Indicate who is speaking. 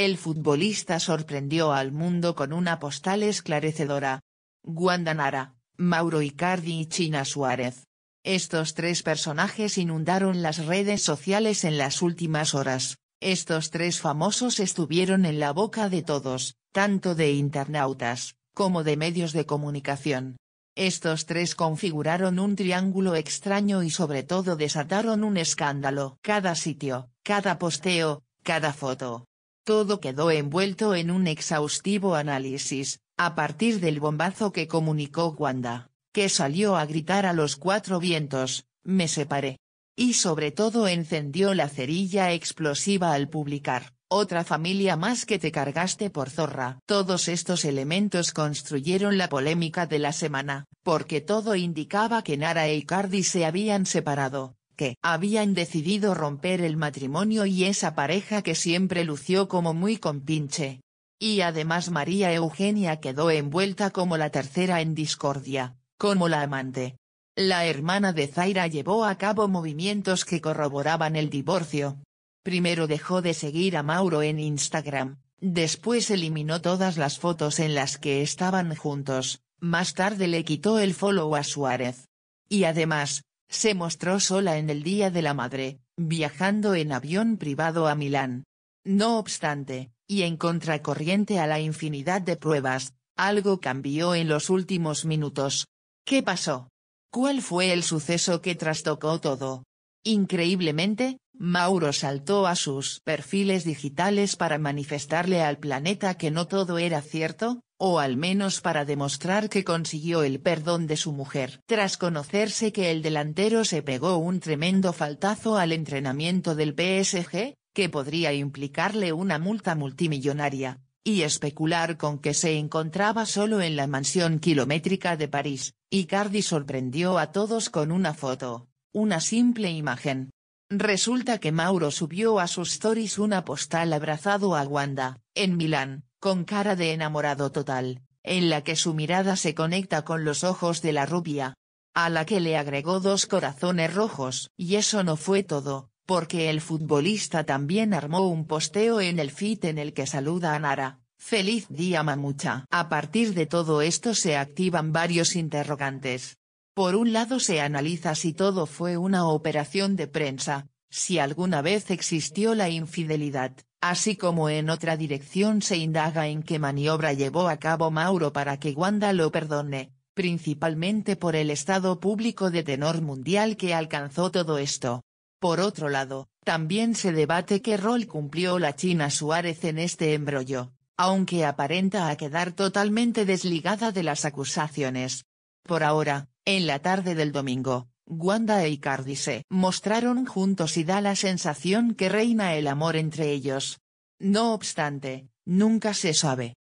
Speaker 1: El futbolista sorprendió al mundo con una postal esclarecedora. Guandanara, Mauro Icardi y China Suárez. Estos tres personajes inundaron las redes sociales en las últimas horas. Estos tres famosos estuvieron en la boca de todos, tanto de internautas, como de medios de comunicación. Estos tres configuraron un triángulo extraño y sobre todo desataron un escándalo. Cada sitio, cada posteo, cada foto, todo quedó envuelto en un exhaustivo análisis, a partir del bombazo que comunicó Wanda, que salió a gritar a los cuatro vientos, me separé. Y sobre todo encendió la cerilla explosiva al publicar, otra familia más que te cargaste por zorra. Todos estos elementos construyeron la polémica de la semana, porque todo indicaba que Nara y Cardi se habían separado, habían decidido romper el matrimonio y esa pareja que siempre lució como muy compinche. Y además María Eugenia quedó envuelta como la tercera en discordia, como la amante. La hermana de Zaira llevó a cabo movimientos que corroboraban el divorcio. Primero dejó de seguir a Mauro en Instagram, después eliminó todas las fotos en las que estaban juntos, más tarde le quitó el follow a Suárez. Y además, se mostró sola en el Día de la Madre, viajando en avión privado a Milán. No obstante, y en contracorriente a la infinidad de pruebas, algo cambió en los últimos minutos. ¿Qué pasó? ¿Cuál fue el suceso que trastocó todo? Increíblemente, Mauro saltó a sus perfiles digitales para manifestarle al planeta que no todo era cierto, o al menos para demostrar que consiguió el perdón de su mujer. Tras conocerse que el delantero se pegó un tremendo faltazo al entrenamiento del PSG, que podría implicarle una multa multimillonaria, y especular con que se encontraba solo en la mansión kilométrica de París, Icardi sorprendió a todos con una foto, una simple imagen, Resulta que Mauro subió a sus stories una postal abrazado a Wanda, en Milán, con cara de enamorado total, en la que su mirada se conecta con los ojos de la rubia. A la que le agregó dos corazones rojos. Y eso no fue todo, porque el futbolista también armó un posteo en el fit en el que saluda a Nara. Feliz día mamucha. A partir de todo esto se activan varios interrogantes. Por un lado se analiza si todo fue una operación de prensa, si alguna vez existió la infidelidad, así como en otra dirección se indaga en qué maniobra llevó a cabo Mauro para que Wanda lo perdone, principalmente por el estado público de tenor mundial que alcanzó todo esto. Por otro lado, también se debate qué rol cumplió la China Suárez en este embrollo, aunque aparenta a quedar totalmente desligada de las acusaciones. Por ahora, en la tarde del domingo, Wanda e Icardi se mostraron juntos y da la sensación que reina el amor entre ellos. No obstante, nunca se sabe.